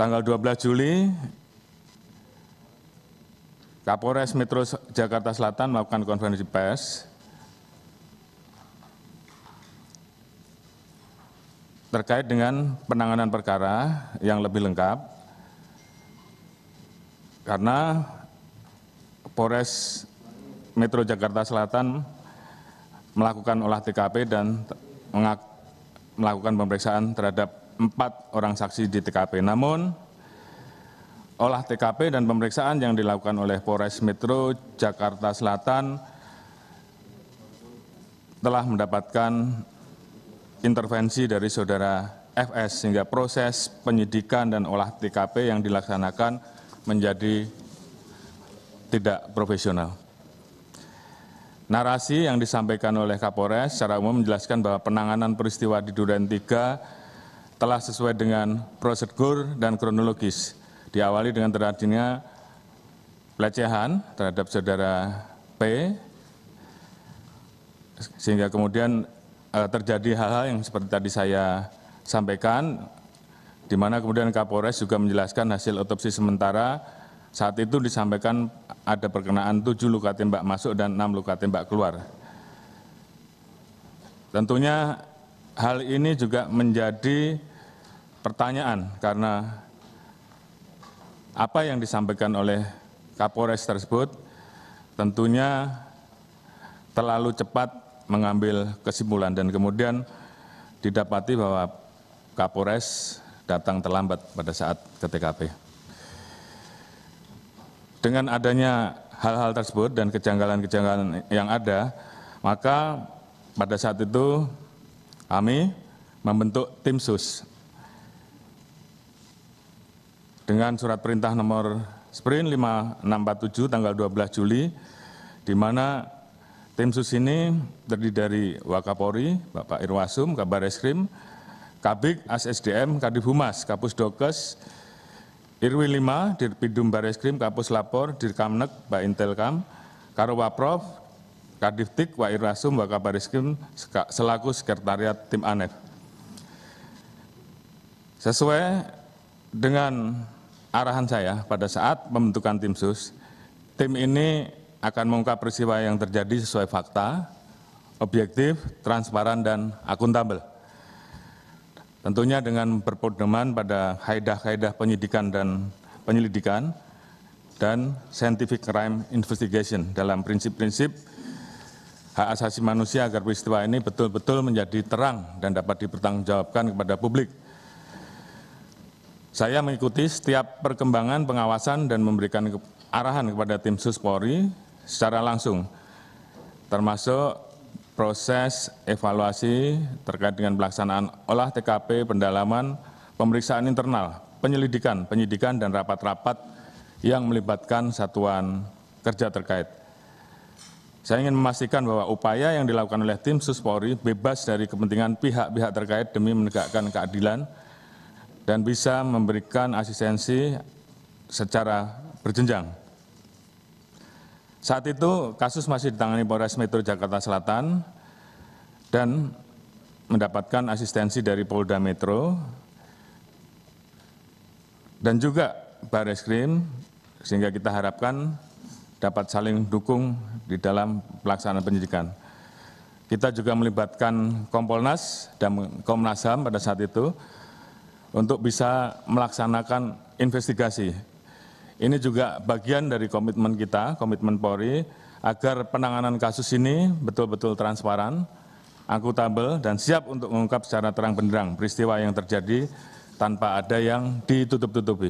tanggal 12 Juli Kapolres Metro Jakarta Selatan melakukan konferensi pers terkait dengan penanganan perkara yang lebih lengkap karena Polres Metro Jakarta Selatan melakukan olah TKP dan melakukan pemeriksaan terhadap empat orang saksi di TKP. Namun, olah TKP dan pemeriksaan yang dilakukan oleh Polres Metro Jakarta Selatan telah mendapatkan intervensi dari saudara FS sehingga proses penyidikan dan olah TKP yang dilaksanakan menjadi tidak profesional. Narasi yang disampaikan oleh Kapolres secara umum menjelaskan bahwa penanganan peristiwa di Duren 3 telah sesuai dengan prosedur dan kronologis. Diawali dengan terjadinya pelecehan terhadap saudara P, sehingga kemudian eh, terjadi hal-hal yang seperti tadi saya sampaikan, di mana kemudian Kapolres juga menjelaskan hasil otopsi sementara saat itu disampaikan ada perkenaan tujuh luka tembak masuk dan enam luka tembak keluar. Tentunya hal ini juga menjadi pertanyaan karena apa yang disampaikan oleh Kapolres tersebut tentunya terlalu cepat mengambil kesimpulan dan kemudian didapati bahwa Kapolres datang terlambat pada saat ke TKP. Dengan adanya hal-hal tersebut dan kejanggalan-kejanggalan yang ada, maka pada saat itu kami membentuk tim sus dengan surat perintah nomor sprint 5647 tanggal 12 Juli di mana tim sus ini terdiri dari Wakapori, Bapak Irwasum, Kabar Eskrim, Kabik, ASSDM, Kadif Humas, Kapus Dokes, Irwi 5, Dirpidum Bareskrim, Kapus Lapor, Dirkamnek, Pak Intelkam, Karowaprov, Kadiftik, Wair Rasum, selaku Sekretariat Tim ANEF. Sesuai dengan arahan saya pada saat pembentukan tim sus, tim ini akan mengungkap peristiwa yang terjadi sesuai fakta, objektif, transparan, dan akuntabel. Tentunya dengan berpedoman pada kaidah-kaidah penyidikan dan penyelidikan dan scientific crime investigation dalam prinsip-prinsip hak asasi manusia agar peristiwa ini betul-betul menjadi terang dan dapat dipertanggungjawabkan kepada publik. Saya mengikuti setiap perkembangan pengawasan dan memberikan arahan kepada tim Sus Polri secara langsung, termasuk proses evaluasi terkait dengan pelaksanaan olah TKP, pendalaman, pemeriksaan internal, penyelidikan, penyidikan, dan rapat-rapat yang melibatkan satuan kerja terkait. Saya ingin memastikan bahwa upaya yang dilakukan oleh tim Suspori bebas dari kepentingan pihak-pihak terkait demi menegakkan keadilan dan bisa memberikan asistensi secara berjenjang. Saat itu kasus masih ditangani Polres Metro Jakarta Selatan dan mendapatkan asistensi dari Polda Metro dan juga Krim sehingga kita harapkan dapat saling dukung di dalam pelaksanaan penyidikan. Kita juga melibatkan Kompolnas dan Komnas HAM pada saat itu untuk bisa melaksanakan investigasi. Ini juga bagian dari komitmen kita, komitmen Polri, agar penanganan kasus ini betul-betul transparan, akuntabel, dan siap untuk mengungkap secara terang benderang peristiwa yang terjadi tanpa ada yang ditutup-tutupi.